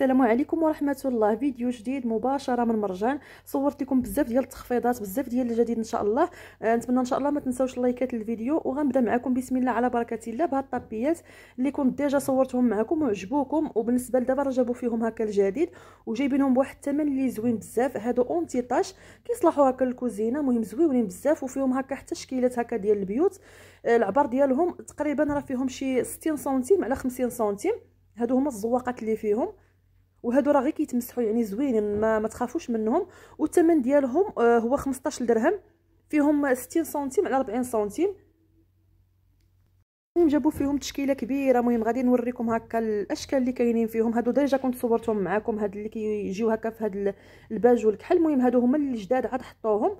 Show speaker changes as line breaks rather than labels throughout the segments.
السلام عليكم ورحمه الله فيديو جديد مباشره من مرجان صورت لكم بزاف ديال التخفيضات بزاف ديال الجديد ان شاء الله آه، نتمنى ان شاء الله ما تنساوش اللايكات للفيديو وغنبدا معكم بسم الله على بركه الله بهاد الطابيات اللي كنت ديجا صورتهم معكم وعجبوكم وبالنسبه لدابا راه جابوا فيهم هكا الجديد وجايبينهم بواحد الثمن اللي زوين بزاف هادو اونتي طاش كيصلحوا هكا للكوزينه مهم زوينين بزاف وفيهم هكا حتى شكيلات هكا ديال البيوت آه، العبر ديالهم تقريبا راه فيهم شي 60 سنتيم على 50 سنتيم هادو هما الزواقات اللي فيهم وهادو راه غير كيتمسحوا يعني زوينين ما, ما تخافوش منهم والثمن ديالهم آه هو 15 درهم فيهم 60 سنتيم على 40 سنتيم المهم جابوا فيهم تشكيله كبيره المهم غادي نوريكم هكا الاشكال اللي كاينين فيهم هادو ديجا كنت صورتهم معاكم هاد اللي كيجيو هكا في هاد الباج والكحل المهم هادو هما اللي جداد عاد حطوهم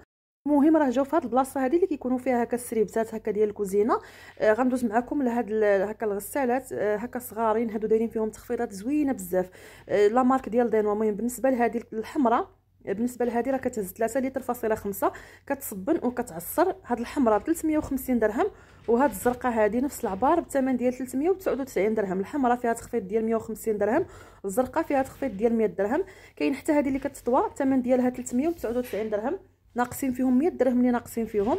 المهم راه جاو فهاد البلاصه هادي اللي كيكونوا فيها هكا السريبتات هكا ديال الكوزينه آه غندوز معكم لهاد هكا الغسالات آه هكا صغارين هادو دايرين فيهم تخفيضات زوينه بزاف آه لا مارك ديال دينوا المهم بالنسبه لهادي الحمراء آه، بالنسبه لهذه راه كتهز 3 لتر فاصله 5 كتصبن وكتعصر هاد الحمراء ب 350 درهم وهاد الزرقاء هذه نفس العبار بثمن ديال 399 درهم الحمراء فيها تخفيض ديال 150 درهم الزرقاء فيها تخفيض ديال 100 درهم كاين حتى هذه اللي كتطوى الثمن ديالها 399 درهم ناقصين فيهم 100 درهم اللي ناقصين فيهم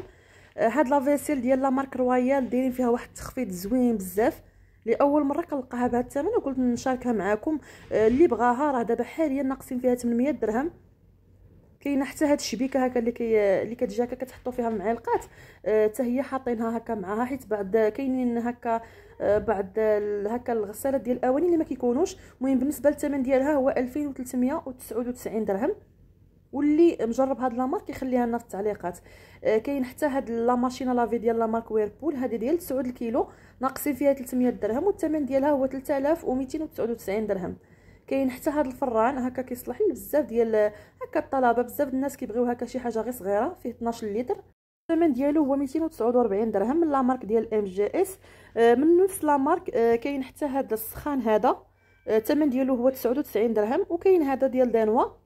آه، هاد لافيسيل ديال لا مارك رويال دايرين فيها واحد التخفيض زوين بزاف لاول مره كنلقاها بهذا الثمن وقلت نشاركها معكم آه، اللي بغاها راه دابا حاليا ناقصين فيها 800 درهم كاينه حتى هاد الشبيكه هكا اللي كي اللي كتجي هكا كتحطوا فيها المعلقات حتى آه، هي حاطينها هكا معاها حيت بعد كاينين هكا بعد هكا الغسالات ديال الاواني اللي ما كيكونوش المهم بالنسبه للثمن ديالها هو 2399 درهم واللي مجرب هاد لامارك يخليها لنا في التعليقات آه، كاين حتى هاد لا ماشينا لافي ديال لا مارك ويربول هادي ديال 9 الكيلو ناقصين فيها 300 درهم والثمن ديالها هو 3299 درهم كاين حتى هاد الفران هكا كيصلح بزاف ديال هكا الطلبه بزاف الناس كيبغيو هكا شي حاجه غير صغيره فيه 12 لتر الثمن ديالو هو 249 درهم من لا مارك ديال ام جي اس آه، من نفس لا مارك آه، كاين حتى هاد السخان هذا الثمن ديالو هو 99 درهم وكاين هذا ديال دانوا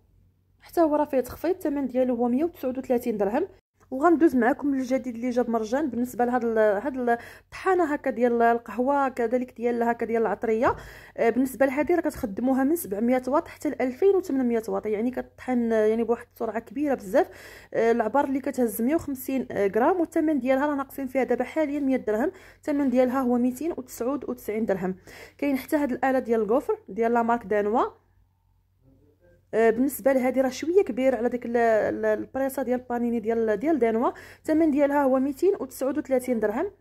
حتى هو راه فيه تخفيض الثمن ديالو هو 139 درهم وغندوز معكم الجديد اللي جاب مرجان بالنسبه لهاد هذا الطحانه هكا ديال القهوه كذلك ديال هكا ديال العطريه آه، بالنسبه لهادي راه كتخدموها من 700 واط حتى ل 2800 واط يعني كطحن يعني بواحد السرعه كبيره بزاف آه، العبار اللي كتهز 150 غرام والثمن ديالها راه ناقصين فيها دابا حاليا 100 درهم الثمن ديالها هو 299 درهم كاين حتى هاد الاله ديال الكوفر ديال لا مارك دانوا آه، بالنسبه لهذه راه شويه كبير على ديك البريصه ديال البانيني ديال ديال دانوا الثمن ديالها هو 239 درهم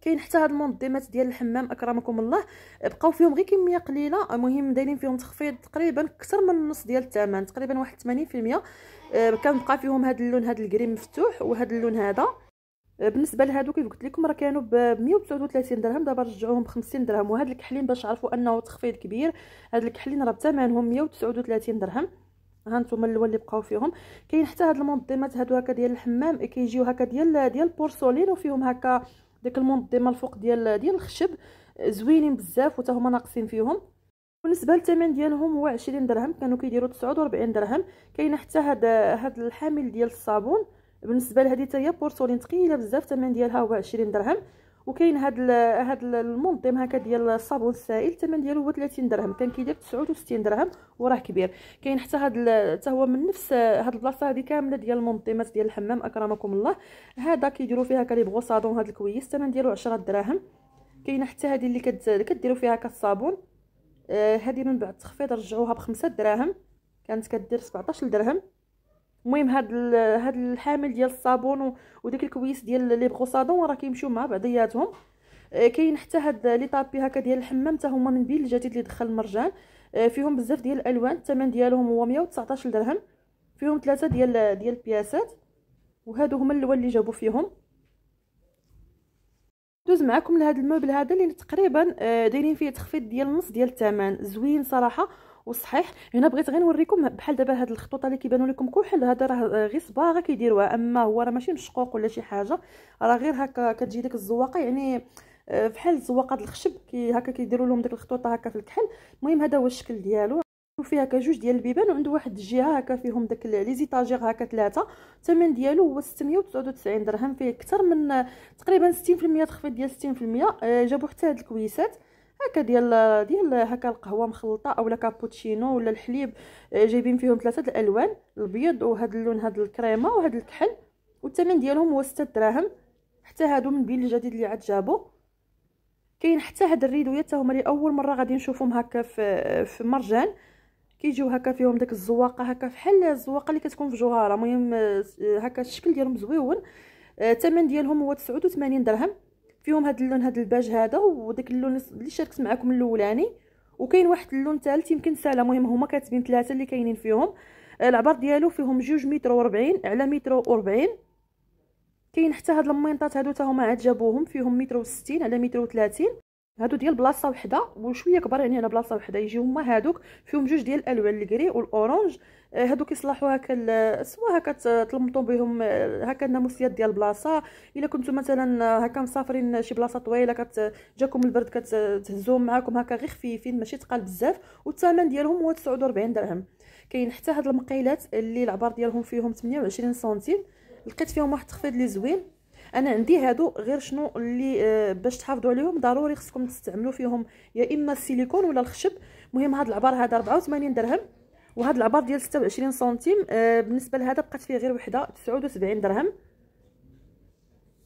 كاين حتى هاد المنظمات ديال الحمام اكرمكم الله بقاو فيهم غير كميه قليله المهم دايرين فيهم تخفيض تقريبا اكثر من النص ديال الثمن تقريبا واحد 80% كان بقى فيهم هاد اللون هاد الكريم مفتوح وهاد اللون هذا بالنسبه لهادو كيف قلت لكم راه كانوا ب 139 درهم دابا رجعوهم ب 50 درهم وهاد الكحلين باش عرفوا انه تخفيض كبير هاد الكحلين راه بثمنهم 139 درهم ها نتوما الاول اللي بقاو فيهم كاين حتى هاد المنظمات هادو هكا ديال الحمام كيجيو هكا ديال ديال البورسولين وفيهم هكا داك المنظمه الفوق ديال ديال الخشب زوينين بزاف وتا هما ناقصين فيهم بالنسبه للثمن ديالهم هو 20 درهم كانوا كيديروا 49 درهم كاين حتى هاد هاد الحامل ديال الصابون بالنسبه لهذه حتى هي بورسولين ثقيله بزاف الثمن ديالها هو 20 درهم وكاين هاد هاد المنظم هكا ديال الصابون السائل الثمن ديالو هو 30 درهم كان كيدير 69 درهم وراه كبير كاين حتى هاد حتى هو من نفس هاد البلاصه هادي كامله ديال المنظمات ديال الحمام اكرمكم الله هذا كيديروا فيها بغو صابون هاد الكويس الثمن ديالو 10 دراهم كاين حتى هادي اللي كديروا فيها الصابون آه، هادي من بعد التخفيض رجعوها ب 5 دراهم كانت كدير 17 درهم المهم هاد هاد الحامل ديال الصابون وداك الكويس ديال لي بروسادون راه كيمشيو مع بعضياتهم آه، كاين حتى هاد لي طابي هكا ديال الحمام حتى هما من بين الجديد اللي دخل المرجان آه، فيهم بزاف ديال الالوان الثمن ديالهم هو 119 درهم فيهم ثلاثه ديال ديال البياسات وهادو هما الالوان اللي جابوا فيهم دوز معكم لهذا الموبل هذا اللي تقريبا آه، دايرين فيه تخفيض ديال النص ديال الثمن زوين صراحه وصحيح هنا بغيت غير نوريكم بحال دابا هاد الخطوط اللي كيبانوا لكم كحل هذا راه غير صباغه كيديروها اما هو راه ماشي مشقوق ولا شي حاجه راه غير هكا كتجي ديك الزواقه يعني بحال آه، زواقه الخشب كي هكا كيديروا لهم ديك الخطوطه هكا في الكحل المهم هذا هو الشكل ديالو وفيها كجوج ديال البيبان وعنده واحد الجهه هكا فيهم داك لي زيطاجير هكا ثلاثه الثمن ديالو هو 699 درهم فيه اكثر من تقريبا 60% تخفيض ديال 60% آه، جابوا حتى هاد الكويسات هكا ديال ديال هكا القهوه مخلطه اولا كابوتشينو ولا الحليب آه، جايبين فيهم ثلاثه الالوان الابيض وهذا اللون هذا الكريمه وهذا الكحل والثمن ديالهم هو 6 دراهم حتى هادو من بين الجديد اللي عاد جابو كاين حتى هاد الريدويات هما اللي اول مره غادي نشوفهم هكا في في مرجان كيجيو هكا فيهم داك الزواقه هكا فحال الزواقه اللي كتكون في جوهره المهم آه، هكا الشكل ديالهم زويون آه، الثمن ديالهم هو 89 درهم فيهم هاد اللون هاد الباج هذا وداك اللون اللي شاركت معكم الاولاني وكاين واحد اللون ثالث يمكن سالا المهم هما كاتبين ثلاثه اللي كاينين فيهم آه، العبر ديالو فيهم جوج متر وربعين على متر وربعين كاين حتى هاد المينطات هادو تا هما عاد جابوهم فيهم متر وستين على متر وثلاثين هادو ديال بلاصه وحده وشويه كبار يعني على بلاصه وحده يجيو هما هادوك فيهم جوج ديال الالوان الكري والاورانج آه، هادو كيصلحوا هكا سوا هكا تلمطوا بهم آه، هكا الناموسيات ديال بلاصه الا كنتو مثلا آه، هكا مسافرين شي بلاصه طويله كتجاكم البرد كتهزوهم معاكم هكا غير خفيفين ماشي تقال بزاف والثمن ديالهم هو 49 درهم كاين حتى هاد المقيلات اللي العبار ديالهم فيهم 28 سنتيم لقيت فيهم واحد التخفيض اللي زوين انا عندي هادو غير شنو اللي آه، باش تحافظوا عليهم ضروري خصكم تستعملوا فيهم يا اما السيليكون ولا الخشب مهم هاد العبار هذا 84 درهم وهاد العبار ديال 26 سنتيم آه، بالنسبه لهذا بقات فيه غير وحده 79 درهم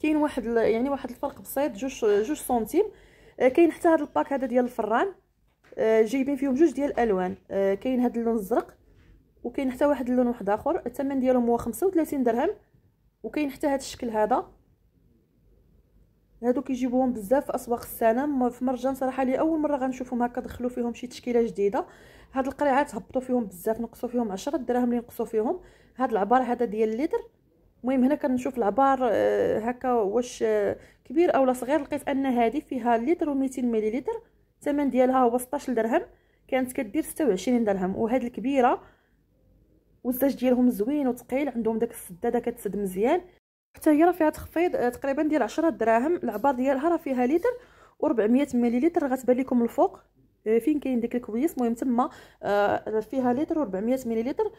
كاين واحد يعني واحد الفرق بسيط جوج جوج سنتيم آه، كاين حتى هاد الباك هذا ديال الفران جايبين فيهم جوج ديال الالوان كاين هاد اللون الزرق وكاين حتى واحد اللون واحد اخر الثمن ديالهم هو 35 درهم وكاين حتى هاد الشكل هذا هادو كيجيبوهم بزاف في اسواق السنه في مرجان صراحه لي اول مره غنشوفهم هكا دخلوا فيهم شي تشكيله جديده هاد القريعات هبطوا فيهم بزاف نقصوا فيهم 10 دراهم لي نقصوا فيهم هاد العبار هذا ديال اللتر المهم هنا كنشوف العبار آه، هكا واش آه، كبير اولا صغير لقيت ان هذه فيها ليتر و200 مليلتر الثمن ديالها هو 16 درهم كانت كدير 26 درهم وهاد الكبيره والزاج ديالهم زوين وثقيل عندهم داك السداده كتسد مزيان حتى هي راه فيها تخفيض آه، تقريبا ديال 10 دراهم العبار ديالها راه فيها لتر و400 مليلتر غتبان لكم الفوق آه، فين كاين ديك الكويس المهم تما آه، فيها لتر و400 مليلتر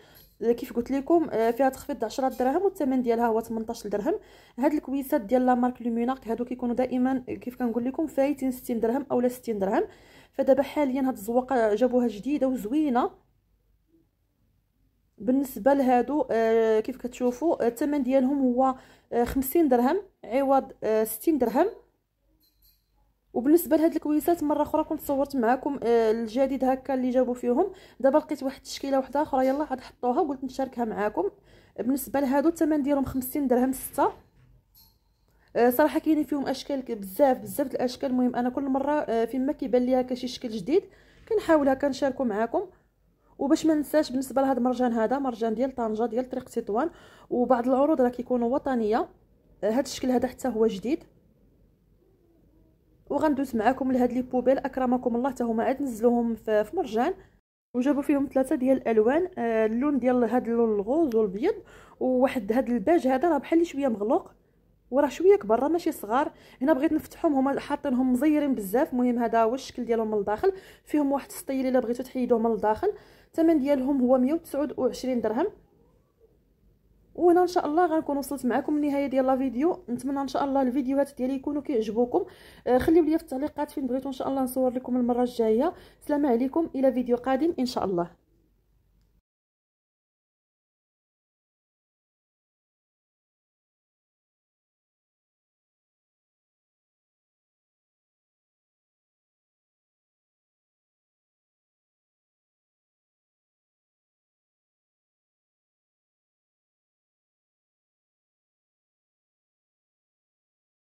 كيف قلت لكم فيها تخفيض 10 دراهم والثمن ديالها هو 18 درهم هاد الكويسات ديال لا مارك لوميناك هادو كيكونوا دائما كيف كنقول لكم فايتين 60 درهم اولا 60 درهم فدابا حاليا هاد الزواقه جابوها جديده وزوينه بالنسبه لهادو آه كيف كتشوفوا آه، الثمن ديالهم هو آه 50 درهم عوض آه 60 درهم وبالنسبه لهاد الكويسات مره اخرى كنت صورت معكم آه، الجديد هكا اللي جابوا فيهم دابا لقيت واحد التشكيله واحده اخرى يلا عاد حطوها وقلت نشاركها معكم بالنسبه لهادو الثمن ديالهم 50 درهم 6 آه، صراحه كاينين فيهم اشكال بزاف بزاف الاشكال المهم انا كل مره فيما كيبان لي كشي شي شكل جديد كنحاول هكا نشاركو معكم وباش ما ننساش بالنسبه لهذا المرجان هذا مرجان ديال طنجه ديال طريق تطوان وبعض العروض راه كيكونوا وطنيه هذا آه، الشكل هذا حتى هو جديد وغندوز معكم لهاد لي بوبيل اكرمكم الله حتى هما عاد نزلوهم في مرجان وجابوا فيهم ثلاثه ديال الالوان آه، اللون ديال هاد اللون الغوز والبيض وواحد هاد الباج هذا راه بحال شويه مغلوق وراه شويه كبر راه ماشي صغار هنا بغيت نفتحهم هما حاطينهم مزيرين بزاف المهم هذا هو الشكل ديالهم من الداخل فيهم واحد السطيل الا بغيتو تحيدوه من الداخل الثمن ديالهم هو 129 درهم وهنا ان شاء الله غنكون وصلت معكم النهايه ديال لا فيديو نتمنى ان شاء الله الفيديوهات ديالي يكونوا كيعجبوكم آه، خليو لي في التعليقات فين بغيتو ان شاء الله نصور لكم المره الجايه سلام عليكم الى فيديو قادم ان شاء الله